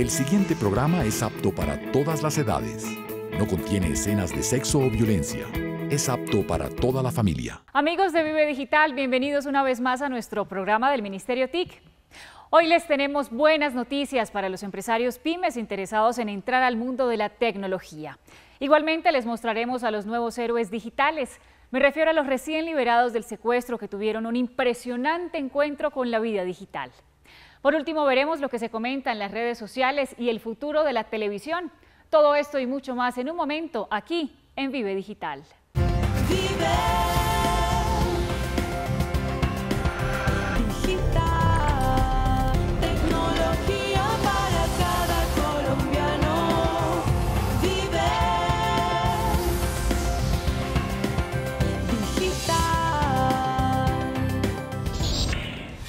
El siguiente programa es apto para todas las edades. No contiene escenas de sexo o violencia. Es apto para toda la familia. Amigos de Vive Digital, bienvenidos una vez más a nuestro programa del Ministerio TIC. Hoy les tenemos buenas noticias para los empresarios pymes interesados en entrar al mundo de la tecnología. Igualmente les mostraremos a los nuevos héroes digitales. Me refiero a los recién liberados del secuestro que tuvieron un impresionante encuentro con la vida digital. Por último, veremos lo que se comenta en las redes sociales y el futuro de la televisión. Todo esto y mucho más en un momento aquí en Vive Digital. Vive.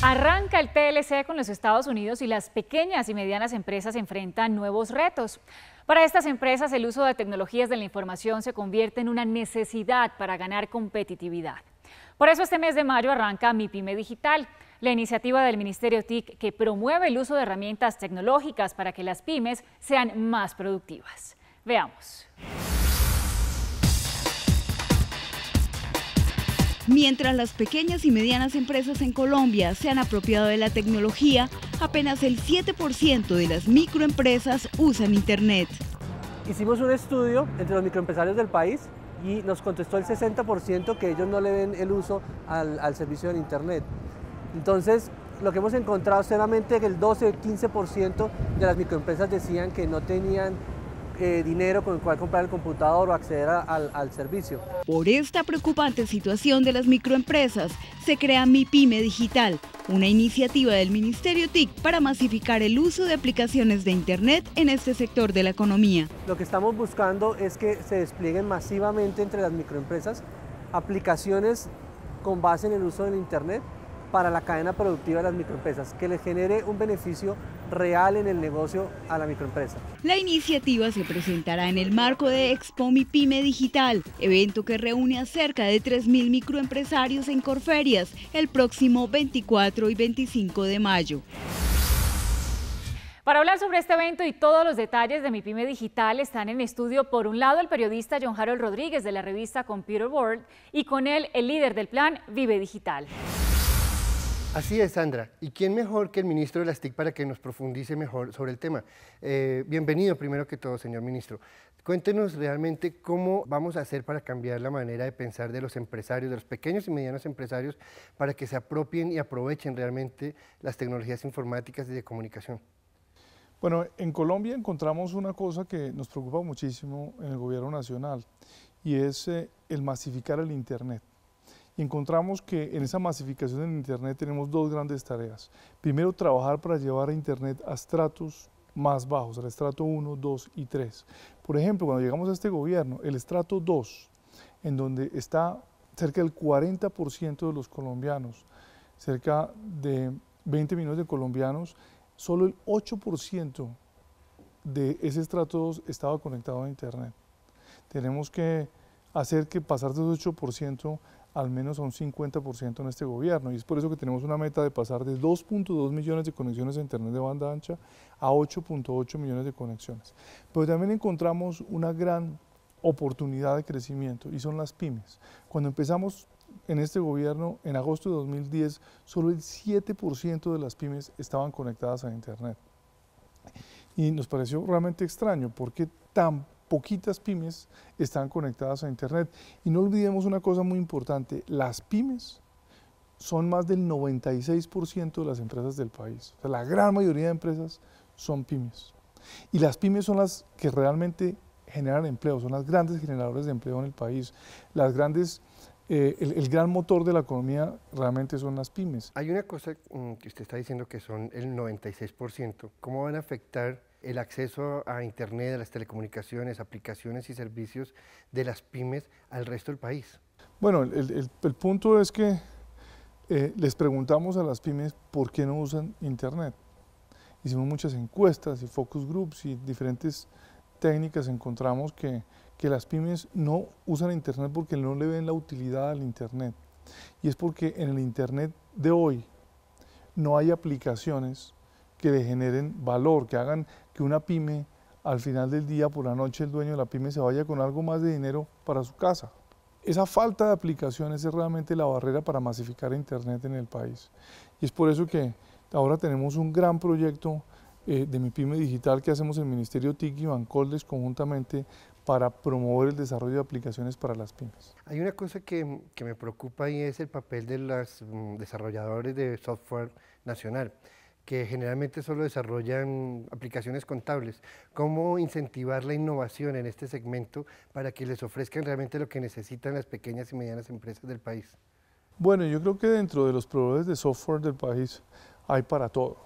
Arranca el TLC con los Estados Unidos y las pequeñas y medianas empresas enfrentan nuevos retos. Para estas empresas, el uso de tecnologías de la información se convierte en una necesidad para ganar competitividad. Por eso este mes de mayo arranca Mi Pyme Digital, la iniciativa del Ministerio TIC que promueve el uso de herramientas tecnológicas para que las pymes sean más productivas. Veamos. Mientras las pequeñas y medianas empresas en Colombia se han apropiado de la tecnología, apenas el 7% de las microempresas usan Internet. Hicimos un estudio entre los microempresarios del país y nos contestó el 60% que ellos no le den el uso al, servicio de Internet. Entonces, lo que hemos encontrado es que el 12-15% de las microempresas decían que no tenían eh, dinero con el cual comprar el computador o acceder al, servicio. Por esta preocupante situación de las microempresas, se crea MIPYME Digital, una iniciativa del Ministerio TIC para masificar el uso de aplicaciones de Internet en este sector de la economía. Lo que estamos buscando es que se desplieguen masivamente entre las microempresas aplicaciones con base en el uso del Internet para la cadena productiva de las microempresas, que les genere un beneficio real en el negocio a la microempresa. La iniciativa se presentará en el marco de Expo Mi Pyme Digital, evento que reúne a cerca de 3.000 microempresarios en Corferias el próximo 24 y 25 de mayo. Para hablar sobre este evento y todos los detalles de mi pyme digital están en estudio por un lado el periodista John Harold Rodríguez de la revista Computer World y con él el líder del plan Vive Digital. Así es, Sandra. ¿Y quién mejor que el ministro de las TIC para que nos profundice mejor sobre el tema? Eh, bienvenido, primero que todo, señor ministro. Cuéntenos realmente cómo vamos a hacer para cambiar la manera de pensar de los empresarios, de los pequeños y medianos empresarios, para que se apropien y aprovechen realmente las tecnologías informáticas y de comunicación. Bueno, en Colombia encontramos una cosa que nos preocupa muchísimo en el gobierno nacional y es eh, el masificar el Internet encontramos que en esa masificación en Internet tenemos dos grandes tareas. Primero, trabajar para llevar a Internet a estratos más bajos, al estrato 1, 2 y 3. Por ejemplo, cuando llegamos a este gobierno, el estrato 2, en donde está cerca del 40% de los colombianos, cerca de 20 millones de colombianos, solo el 8% de ese estrato 2 estaba conectado a Internet. Tenemos que hacer que pasar de ese 8% al menos a un 50% en este gobierno. Y es por eso que tenemos una meta de pasar de 2.2 millones de conexiones a Internet de banda ancha a 8.8 millones de conexiones. Pero también encontramos una gran oportunidad de crecimiento y son las pymes. Cuando empezamos en este gobierno, en agosto de 2010, solo el 7% de las pymes estaban conectadas a Internet. Y nos pareció realmente extraño porque tan poquitas pymes están conectadas a Internet. Y no olvidemos una cosa muy importante, las pymes son más del 96% de las empresas del país. la gran mayoría de empresas son pymes. Y las pymes son las que realmente generan empleo, son las grandes generadoras de empleo en el país. Las grandes, eh, el, el, gran motor de la economía realmente son las pymes. Hay una cosa mm, que usted está diciendo que son el 96%. ¿Cómo van a afectar el acceso a Internet, a las telecomunicaciones, aplicaciones y servicios de las pymes al resto del país? Bueno, el, punto es que eh, les preguntamos a las pymes por qué no usan Internet. Hicimos muchas encuestas y focus groups y diferentes técnicas encontramos que, que las pymes no usan Internet porque no le ven la utilidad al Internet. Y es porque en el Internet de hoy no hay aplicaciones que le generen valor, que hagan que una pyme al final del día, por la noche, el dueño de la pyme se vaya con algo más de dinero para su casa. Esa falta de aplicaciones es realmente la barrera para masificar Internet en el país. Y es por eso que ahora tenemos un gran proyecto eh, de mi pyme digital que hacemos el Ministerio TIC y Bancoldes conjuntamente para promover el desarrollo de aplicaciones para las pymes. Hay una cosa que, que me preocupa y es el papel de los mm, desarrolladores de software nacional que generalmente solo desarrollan aplicaciones contables. ¿Cómo incentivar la innovación en este segmento para que les ofrezcan realmente lo que necesitan las pequeñas y medianas empresas del país? Bueno, yo creo que dentro de los proveedores de software del país hay para todo.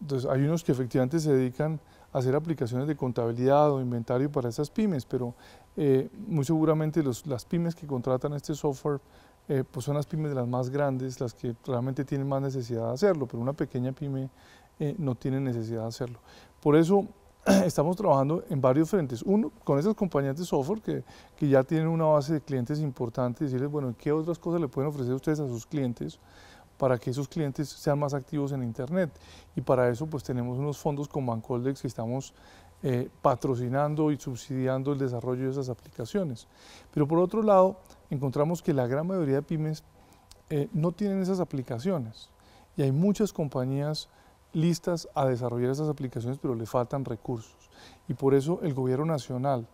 Entonces, hay unos que efectivamente se dedican a hacer aplicaciones de contabilidad o inventario para esas pymes, pero eh, muy seguramente las pymes que contratan este software eh, pues son las pymes de las más grandes las que realmente tienen más necesidad de hacerlo, pero una pequeña pyme eh, no tiene necesidad de hacerlo. Por eso estamos trabajando en varios frentes. Uno, con esas compañías de software que, que ya tienen una base de clientes importante, decirles, bueno, ¿qué otras cosas le pueden ofrecer ustedes a sus clientes? para que esos clientes sean más activos en Internet. Y para eso pues tenemos unos fondos con Bancoldex que estamos eh, patrocinando y subsidiando el desarrollo de esas aplicaciones. Pero por otro lado, encontramos que la gran mayoría de pymes eh, no tienen esas aplicaciones y hay muchas compañías listas a desarrollar esas aplicaciones, pero le faltan recursos. Y por eso el gobierno nacional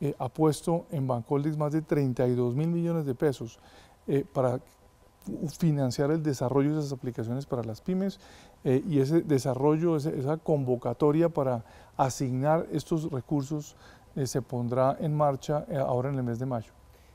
eh, ha puesto en Bancoldex más de 32 mil millones de pesos eh, para financiar el desarrollo de esas aplicaciones para las pymes y ese desarrollo, esa convocatoria para asignar estos recursos se pondrá en marcha ahora en el mes de mayo.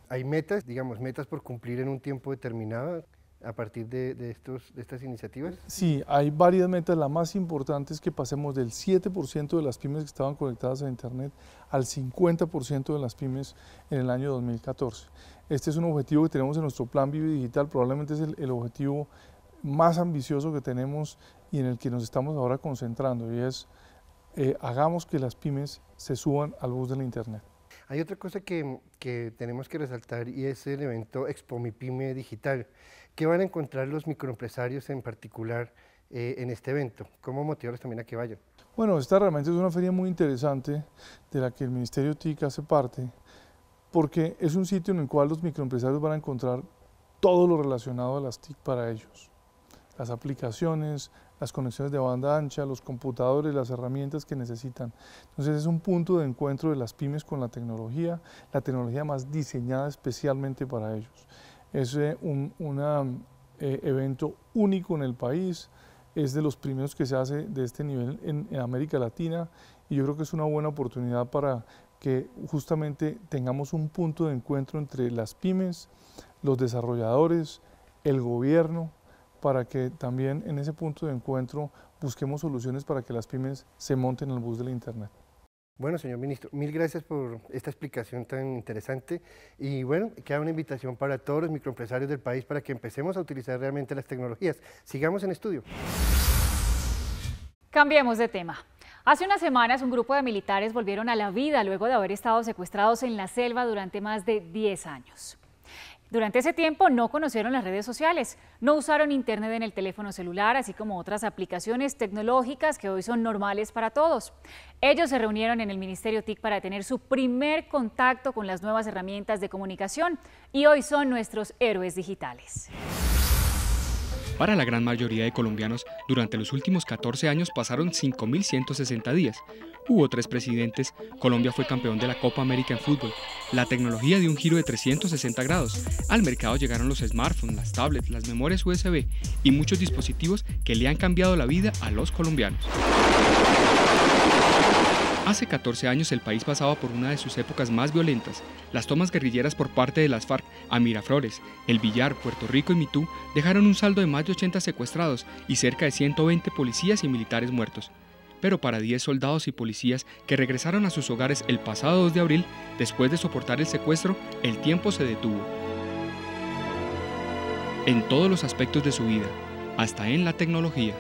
Hay metas, digamos, metas por cumplir en un tiempo determinado a partir de, estos, de estas iniciativas? Sí, hay varias metas. La más importante es que pasemos del 7% de las pymes que estaban conectadas a Internet al 50% de las pymes en el año 2014. Este es un objetivo que tenemos en nuestro plan Vive Digital, probablemente es el, objetivo más ambicioso que tenemos y en el que nos estamos ahora concentrando, y es eh, hagamos que las pymes se suban al bus del Internet. Hay otra cosa que, que, tenemos que resaltar y es el evento Expo MIPYME Digital. ¿Qué van a encontrar los microempresarios en particular eh, en este evento? ¿Cómo motivarles también a que vayan? Bueno, esta realmente es una feria muy interesante de la que el Ministerio TIC hace parte, porque es un sitio en el cual los microempresarios van a encontrar todo lo relacionado a las TIC para ellos. Las aplicaciones, las conexiones de banda ancha, los computadores, las herramientas que necesitan. Entonces es un punto de encuentro de las pymes con la tecnología, la tecnología más diseñada especialmente para ellos. Es eh, un eh, evento único en el país, es de los primeros que se hace de este nivel en América Latina y yo creo que es una buena oportunidad para que justamente tengamos un punto de encuentro entre las pymes, los desarrolladores, el gobierno, para que también en ese punto de encuentro busquemos soluciones para que las pymes se monten al bus la Internet. Bueno, señor ministro, mil gracias por esta explicación tan interesante y bueno, queda una invitación para todos los microempresarios del país para que empecemos a utilizar realmente las tecnologías. Sigamos en estudio. Cambiemos de tema. Hace unas semanas un grupo de militares volvieron a la vida luego de haber estado secuestrados en la selva durante más de 10 años. Durante ese tiempo no conocieron las redes sociales, no usaron Internet en el teléfono celular, así como otras aplicaciones tecnológicas que hoy son normales para todos. Ellos se reunieron en el Ministerio TIC para tener su primer contacto con las nuevas herramientas de comunicación y hoy son nuestros héroes digitales. Para la gran mayoría de colombianos, durante los últimos 14 años pasaron 5.160 días. Hubo tres presidentes, Colombia fue campeón de la Copa América en fútbol. La tecnología dio un giro de 360 grados. Al mercado llegaron los smartphones, las tablets, las memorias USB y muchos dispositivos que le han cambiado la vida a los colombianos. Hace 14 años el país pasaba por una de sus épocas más violentas. Las tomas guerrilleras por parte de las FARC a Miraflores, El Villar, Puerto Rico y Mitú dejaron un saldo de más de 80 secuestrados y cerca de 120 policías y militares muertos. Pero para 10 soldados y policías que regresaron a sus hogares el pasado 2 de abril, después de soportar el secuestro, el tiempo se detuvo. En todos los aspectos de su vida, hasta en la tecnología.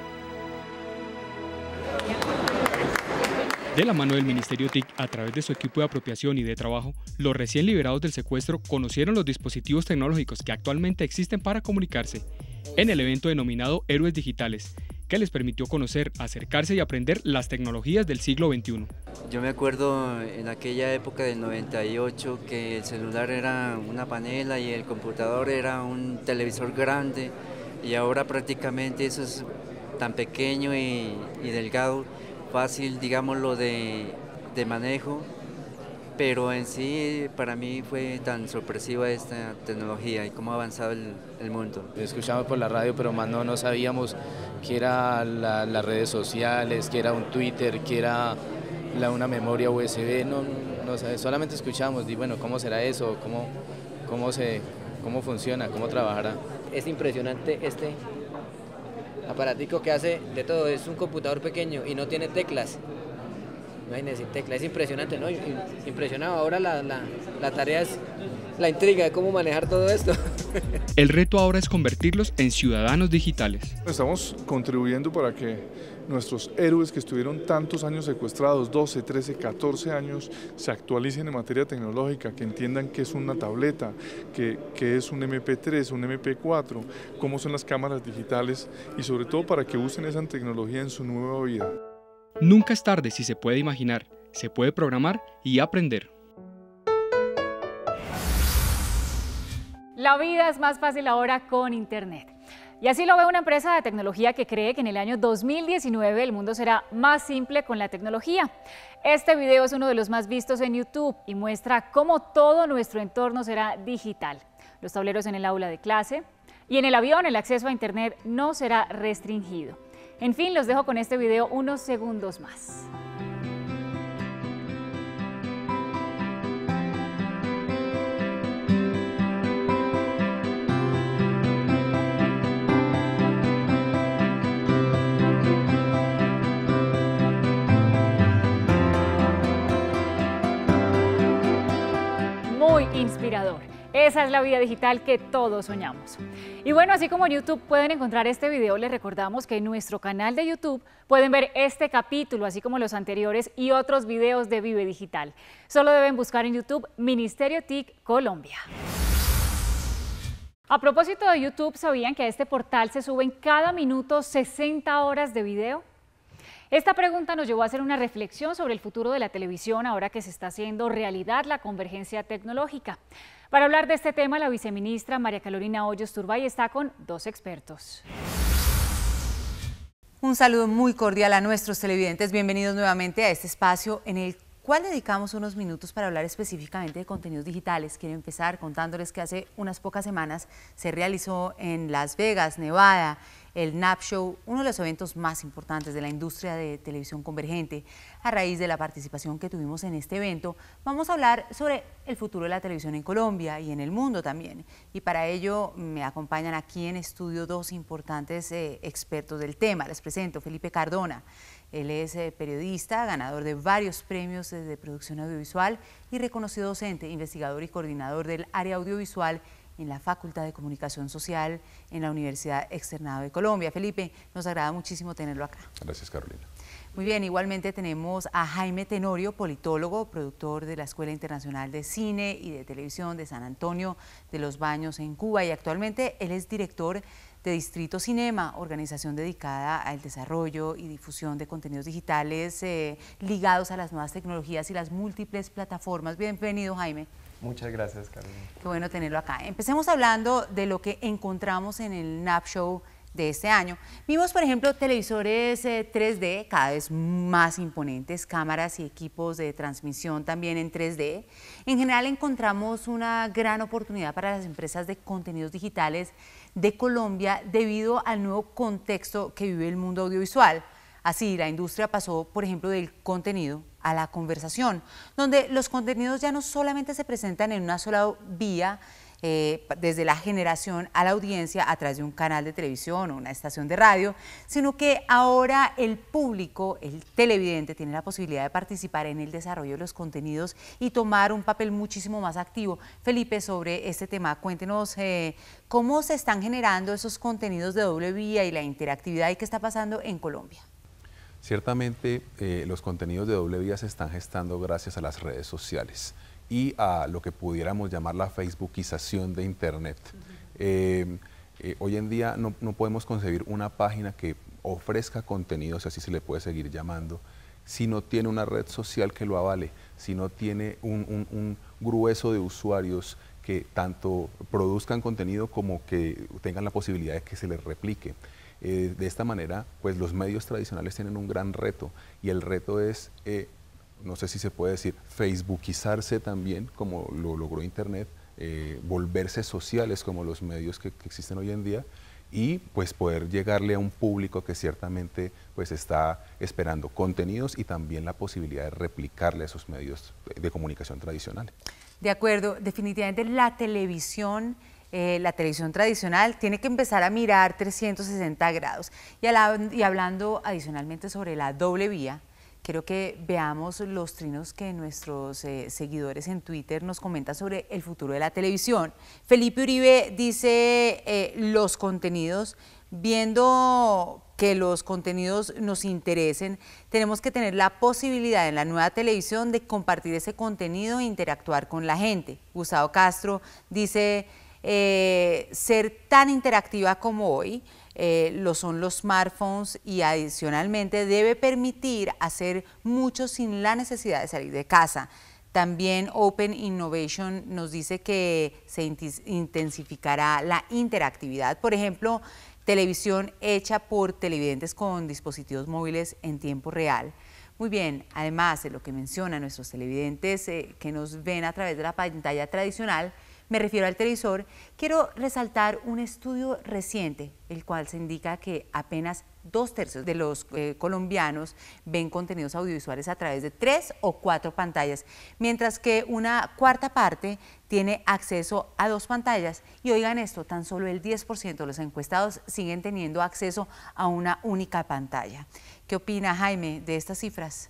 De la mano del Ministerio TIC, a través de su equipo de apropiación y de trabajo, los recién liberados del secuestro conocieron los dispositivos tecnológicos que actualmente existen para comunicarse en el evento denominado Héroes Digitales, que les permitió conocer, acercarse y aprender las tecnologías del siglo XXI. Yo me acuerdo en aquella época del 98 que el celular era una panela y el computador era un televisor grande y ahora prácticamente eso es tan pequeño y, y delgado fácil, digámoslo, de, de manejo, pero en sí para mí fue tan sorpresiva esta tecnología y cómo ha avanzado el, mundo. Escuchamos por la radio, pero más no, no sabíamos que era las redes sociales, que era un Twitter, que era la, una memoria USB, no, solamente escuchamos, y bueno, ¿cómo será eso? ¿Cómo, cómo, se, ¿Cómo funciona? ¿Cómo trabajará? Es impresionante este aparatico que hace de todo. Es un computador pequeño y no tiene teclas. Tecla, es impresionante, ¿no? Impresionado. Ahora la, tarea es la intriga de cómo manejar todo esto. El reto ahora es convertirlos en ciudadanos digitales. Estamos contribuyendo para que nuestros héroes que estuvieron tantos años secuestrados, 12, 13, 14 años, se actualicen en materia tecnológica, que entiendan qué es una tableta, qué es un MP3, un MP4, cómo son las cámaras digitales y sobre todo para que usen esa tecnología en su nueva vida. Nunca es tarde si se puede imaginar, se puede programar y aprender. La vida es más fácil ahora con Internet. Y así lo ve una empresa de tecnología que cree que en el año 2019 el mundo será más simple con la tecnología. Este video es uno de los más vistos en YouTube y muestra cómo todo nuestro entorno será digital. Los tableros en el aula de clase y en el avión el acceso a Internet no será restringido. En fin, los dejo con este video unos segundos más. Muy inspirador. Esa es la vida digital que todos soñamos. Y bueno, así como en YouTube pueden encontrar este video, les recordamos que en nuestro canal de YouTube pueden ver este capítulo, así como los anteriores y otros videos de Vive Digital. Solo deben buscar en YouTube Ministerio TIC Colombia. A propósito de YouTube, ¿sabían que a este portal se suben cada minuto 60 horas de video? Esta pregunta nos llevó a hacer una reflexión sobre el futuro de la televisión ahora que se está haciendo realidad la convergencia tecnológica. Para hablar de este tema, la viceministra María Carolina Hoyos Turbay está con dos expertos. Un saludo muy cordial a nuestros televidentes. Bienvenidos nuevamente a este espacio en el cual dedicamos unos minutos para hablar específicamente de contenidos digitales. Quiero empezar contándoles que hace unas pocas semanas se realizó en Las Vegas, Nevada, el NAP Show, uno de los eventos más importantes de la industria de televisión convergente. A raíz de la participación que tuvimos en este evento, vamos a hablar sobre el futuro de la televisión en Colombia y en el mundo también. Y para ello me acompañan aquí en estudio dos importantes eh, expertos del tema. Les presento Felipe Cardona. Él es eh, periodista, ganador de varios premios eh, de producción audiovisual y reconocido docente, investigador y coordinador del área audiovisual en la Facultad de Comunicación Social en la Universidad Externado de Colombia. Felipe, nos agrada muchísimo tenerlo acá. Gracias, Carolina. Muy bien, igualmente tenemos a Jaime Tenorio, politólogo, productor de la Escuela Internacional de Cine y de Televisión de San Antonio de los Baños en Cuba y actualmente él es director de Distrito Cinema, organización dedicada al desarrollo y difusión de contenidos digitales eh, ligados a las nuevas tecnologías y las múltiples plataformas. Bienvenido, Jaime. Muchas gracias, Carmen. Qué bueno tenerlo acá. Empecemos hablando de lo que encontramos en el NAP Show de este año. Vimos, por ejemplo, televisores 3D eh, cada vez más imponentes, cámaras y equipos de transmisión también en 3D. En general encontramos una gran oportunidad para las empresas de contenidos digitales de Colombia debido al nuevo contexto que vive el mundo audiovisual. Así, la industria pasó, por ejemplo, del contenido a la conversación, donde los contenidos ya no solamente se presentan en una sola vía, eh, desde la generación a la audiencia a través de un canal de televisión o una estación de radio, sino que ahora el público, el televidente, tiene la posibilidad de participar en el desarrollo de los contenidos y tomar un papel muchísimo más activo. Felipe, sobre este tema, cuéntenos eh, cómo se están generando esos contenidos de doble vía y la interactividad y qué está pasando en Colombia. Ciertamente, eh, los contenidos de doble vía se están gestando gracias a las redes sociales y a lo que pudiéramos llamar la facebookización de Internet. Eh, eh, hoy en día no, podemos concebir una página que ofrezca contenido, si así se le puede seguir llamando, si no tiene una red social que lo avale, si no tiene un, grueso de usuarios que tanto produzcan contenido como que tengan la posibilidad de que se les replique. Eh, de esta manera, pues los medios tradicionales tienen un gran reto y el reto es no sé si se puede decir, facebookizarse también, como lo logró Internet, eh, volverse sociales como los medios que, existen hoy en día y pues poder llegarle a un público que ciertamente pues está esperando contenidos y también la posibilidad de replicarle a esos medios de, comunicación tradicionales. De acuerdo, definitivamente la televisión... Eh, la televisión tradicional tiene que empezar a mirar 360 grados. y hablando adicionalmente sobre la doble vía, Quiero que veamos los trinos que nuestros eh, seguidores en Twitter nos comentan sobre el futuro de la televisión. Felipe Uribe dice eh, los contenidos, viendo que los contenidos nos interesen, tenemos que tener la posibilidad en la nueva televisión de compartir ese contenido e interactuar con la gente. Gustavo Castro dice eh, ser tan interactiva como hoy eh, lo son los smartphones y adicionalmente debe permitir hacer mucho sin la necesidad de salir de casa. También Open Innovation nos dice que se intensificará la interactividad, por ejemplo, televisión hecha por televidentes con dispositivos móviles en tiempo real. Muy bien, además de lo que mencionan nuestros televidentes eh, que nos ven a través de la pantalla tradicional, me refiero al televisor, quiero resaltar un estudio reciente, el cual se indica que apenas dos tercios de los eh, colombianos ven contenidos audiovisuales a través de tres o cuatro pantallas, mientras que una cuarta parte tiene acceso a dos pantallas. Y oigan esto, tan solo el 10% de los encuestados siguen teniendo acceso a una única pantalla. ¿Qué opina Jaime de estas cifras?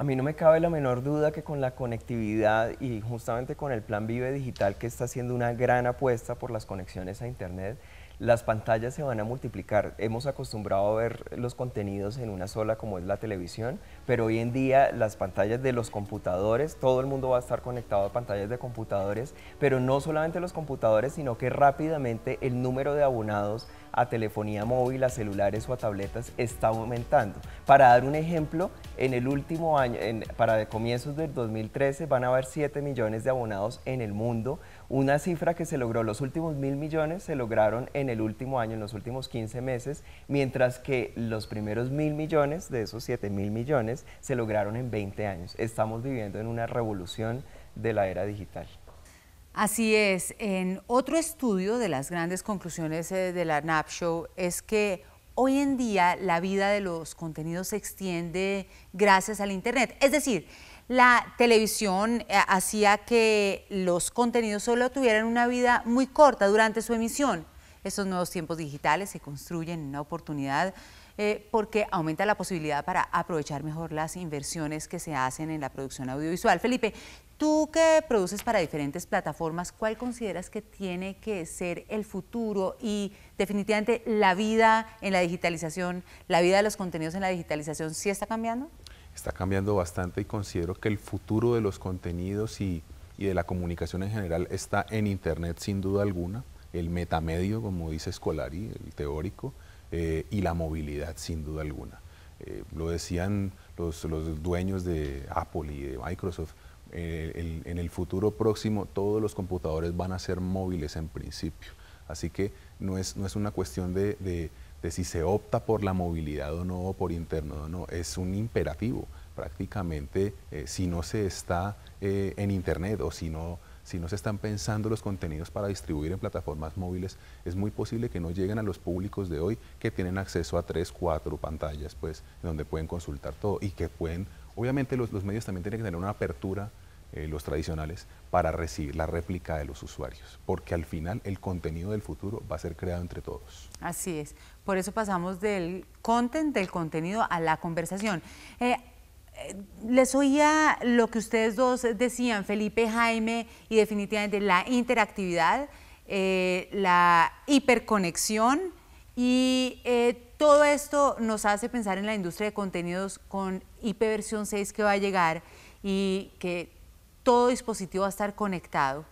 A mí no me cabe la menor duda que con la conectividad y justamente con el plan Vive Digital que está haciendo una gran apuesta por las conexiones a Internet, las pantallas se van a multiplicar. Hemos acostumbrado a ver los contenidos en una sola como es la televisión, pero hoy en día las pantallas de los computadores, todo el mundo va a estar conectado a pantallas de computadores, pero no solamente los computadores, sino que rápidamente el número de abonados a telefonía móvil, a celulares o a tabletas está aumentando. Para dar un ejemplo, en el último año, para comienzos del 2013 van a haber 7 millones de abonados en el mundo, una cifra que se logró, los últimos mil millones se lograron en el último año, en los últimos 15 meses, mientras que los primeros mil millones de esos 7 mil millones se lograron en 20 años. Estamos viviendo en una revolución de la era digital. Así es. En otro estudio de las grandes conclusiones eh, de la NAP Show es que hoy en día la vida de los contenidos se extiende gracias al Internet. Es decir, la televisión eh, hacía que los contenidos solo tuvieran una vida muy corta durante su emisión. Estos nuevos tiempos digitales se construyen en una oportunidad eh, porque aumenta la posibilidad para aprovechar mejor las inversiones que se hacen en la producción audiovisual. Felipe, tú que produces para diferentes plataformas, ¿cuál consideras que tiene que ser el futuro y definitivamente la vida en la digitalización, la vida de los contenidos en la digitalización, sí está cambiando? está cambiando bastante y considero que el futuro de los contenidos y, de la comunicación en general está en Internet sin duda alguna, el metamedio, como dice Scolari, el teórico, eh, y la movilidad sin duda alguna. Eh, lo decían los, dueños de Apple y de Microsoft, eh, en el futuro próximo todos los computadores van a ser móviles en principio. Así que no es, no es una cuestión de de si se opta por la movilidad o no, por interno o no, es un imperativo. Prácticamente, eh, si no se está eh, en Internet o si no, si no se están pensando los contenidos para distribuir en plataformas móviles, es muy posible que no lleguen a los públicos de hoy que tienen acceso a tres, cuatro pantallas, pues, donde pueden consultar todo y que pueden, obviamente los, los medios también tienen que tener una apertura eh, los tradicionales, para recibir la réplica de los usuarios, porque al final el contenido del futuro va a ser creado entre todos. Así es, por eso pasamos del content, del contenido, a la conversación. Eh, eh, les oía lo que ustedes dos decían, Felipe, Jaime, y definitivamente la interactividad, la hiperconexión y todo esto nos hace pensar en la industria de contenidos con IP versión 6 que va a llegar y que todo dispositivo va a estar conectado,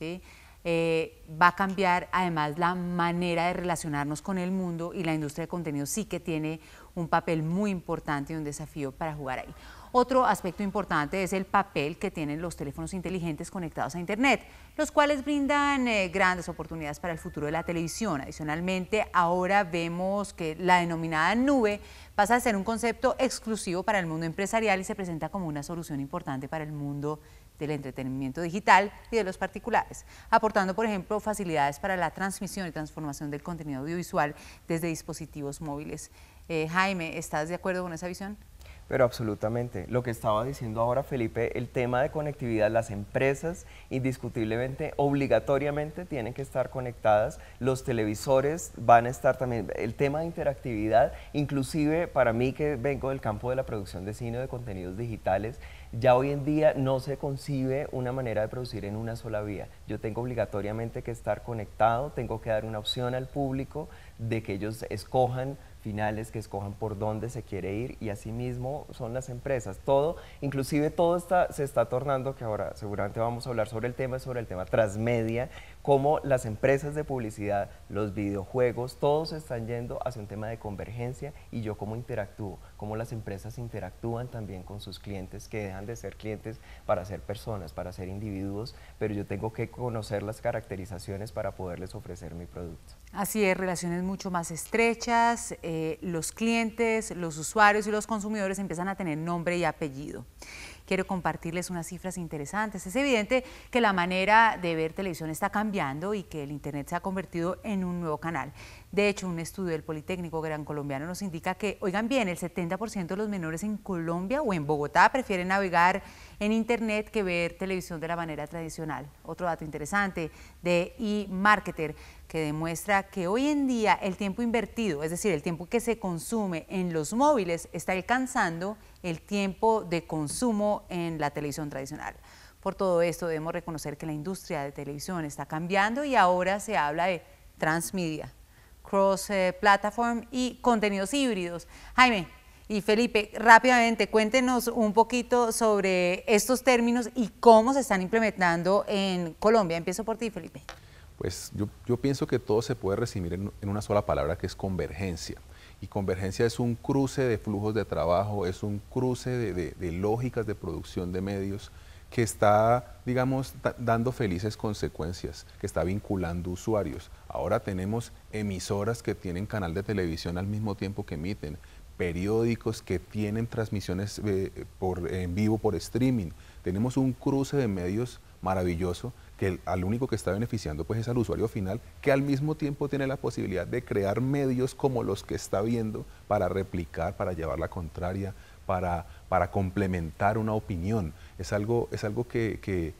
eh, va a cambiar además la manera de relacionarnos con el mundo y la industria de contenido sí que tiene un papel muy importante y un desafío para jugar ahí. Otro aspecto importante es el papel que tienen los teléfonos inteligentes conectados a Internet, los cuales brindan eh, grandes oportunidades para el futuro de la televisión. Adicionalmente, ahora vemos que la denominada nube pasa a ser un concepto exclusivo para el mundo empresarial y se presenta como una solución importante para el mundo del entretenimiento digital y de los particulares, aportando, por ejemplo, facilidades para la transmisión y transformación del contenido audiovisual desde dispositivos móviles. Eh, Jaime, ¿estás de acuerdo con esa visión? Pero absolutamente. Lo que estaba diciendo ahora Felipe, el tema de conectividad, las empresas indiscutiblemente, obligatoriamente tienen que estar conectadas, los televisores van a estar también, el tema de interactividad, inclusive para mí que vengo del campo de la producción de cine, de contenidos digitales, ya hoy en día no se concibe una manera de producir en una sola vía. Yo tengo obligatoriamente que estar conectado, tengo que dar una opción al público de que ellos escojan finales, que escojan por dónde se quiere ir y asimismo son las empresas. Todo, inclusive todo está, se está tornando, que ahora seguramente vamos a hablar sobre el tema, sobre el tema transmedia, cómo las empresas de publicidad, los videojuegos, todos están yendo hacia un tema de convergencia y yo cómo interactúo, cómo las empresas interactúan también con sus clientes que dejan de ser clientes para ser personas, para ser individuos, pero yo tengo que conocer las caracterizaciones para poderles ofrecer mi producto. Así es, relaciones mucho más estrechas, eh, los clientes, los usuarios y los consumidores empiezan a tener nombre y apellido quiero compartirles unas cifras interesantes. Es evidente que la manera de ver televisión está cambiando y que el Internet se ha convertido en un nuevo canal. De hecho, un estudio del Politécnico Gran Colombiano nos indica que, oigan bien, el 70% de los menores en Colombia o en Bogotá prefieren navegar en Internet que ver televisión de la manera tradicional. Otro dato interesante de eMarketer que demuestra que hoy en día el tiempo invertido, es decir, el tiempo que se consume en los móviles, está alcanzando el tiempo de consumo en la televisión tradicional. Por todo esto debemos reconocer que la industria de televisión está cambiando y ahora se habla de transmedia, cross-platform y contenidos híbridos. Jaime y Felipe, rápidamente cuéntenos un poquito sobre estos términos y cómo se están implementando en Colombia. Empiezo por ti, Felipe. Pues yo, pienso que todo se puede resumir en, una sola palabra que es convergencia. Y convergencia es un cruce de flujos de trabajo, es un cruce de, lógicas de producción de medios que está, digamos, dando felices consecuencias, que está vinculando usuarios. Ahora tenemos emisoras que tienen canal de televisión al mismo tiempo que emiten, periódicos que tienen transmisiones eh, en vivo por streaming. Tenemos un cruce de medios maravilloso que al único que está beneficiando pues es al usuario final, que al mismo tiempo tiene la posibilidad de crear medios como los que está viendo para replicar, para llevar la contraria, para, complementar una opinión. Es algo, que,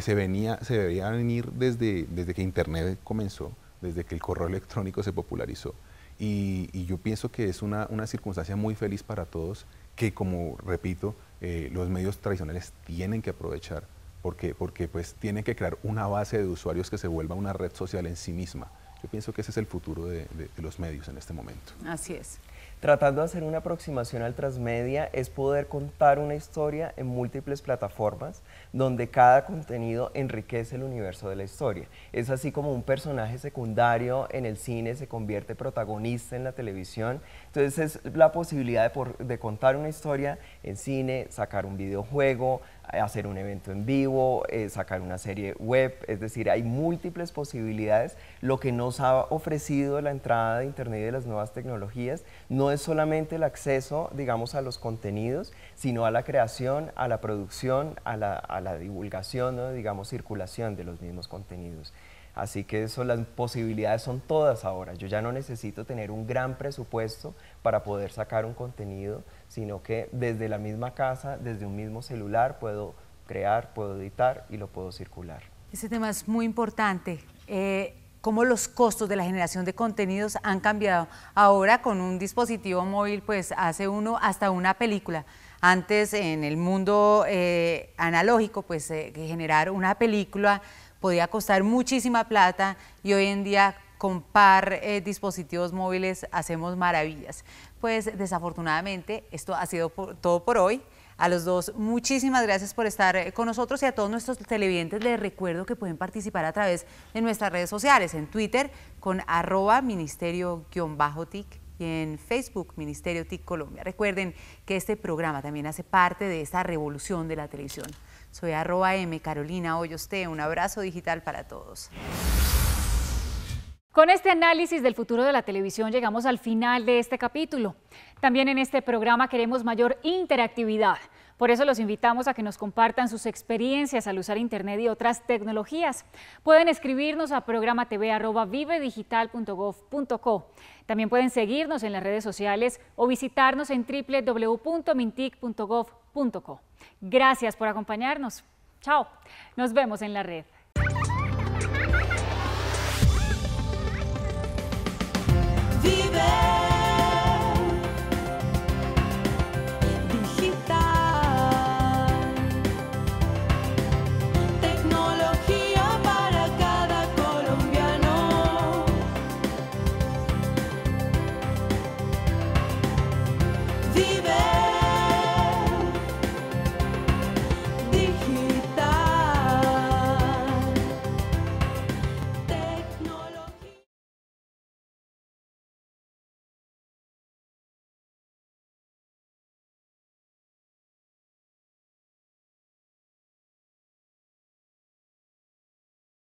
se, venía, debería venir desde, que Internet comenzó, desde que el correo electrónico se popularizó. Y, yo pienso que es una, circunstancia muy feliz para todos que, como repito, eh, los medios tradicionales tienen que aprovechar porque, porque pues tiene que crear una base de usuarios que se vuelva una red social en sí misma. Yo pienso que ese es el futuro de, los medios en este momento. Así es. Tratando de hacer una aproximación al transmedia es poder contar una historia en múltiples plataformas donde cada contenido enriquece el universo de la historia. Es así como un personaje secundario en el cine se convierte protagonista en la televisión. Entonces es la posibilidad de, de contar una historia en cine, sacar un videojuego, eh, hacer un evento en vivo, eh, sacar una serie web, es decir, hay múltiples posibilidades. Lo que nos ha ofrecido la entrada de Internet y de las nuevas tecnologías no es solamente el acceso, digamos, a los contenidos, sino a la creación, a la producción, a la, divulgación, digamos, circulación de los mismos contenidos. Así que eso, las posibilidades son todas ahora. Yo ya no necesito tener un gran presupuesto para poder sacar un contenido, sino que desde la misma casa, desde un mismo celular, puedo crear, puedo editar y lo puedo circular. Ese tema es muy importante. Eh, cómo los costos de la generación de contenidos han cambiado. Ahora con un dispositivo móvil pues hace uno hasta una película. Antes en el mundo eh, analógico pues eh, generar una película podía costar muchísima plata y hoy en día Compar eh, dispositivos móviles hacemos maravillas. Pues desafortunadamente esto ha sido todo por hoy. A los dos, muchísimas gracias por estar eh, con nosotros y a todos nuestros televidentes les recuerdo que pueden participar a través de nuestras redes sociales, en Twitter con arroba ministerio-tic y en Facebook Ministerio TIC Colombia. Recuerden que este programa también hace parte de esta revolución de la televisión. Soy arroba M Carolina Hoyoste, Un abrazo digital para todos. Con este análisis del futuro de la televisión llegamos al final de este capítulo. También en este programa queremos mayor interactividad. Por eso los invitamos a que nos compartan sus experiencias al usar Internet y otras tecnologías. Pueden escribirnos a programatv.vivedigital.gov.co. También pueden seguirnos en las redes sociales o visitarnos en www.mintic.gov.co. Gracias por acompañarnos. Chao. Nos vemos en la red.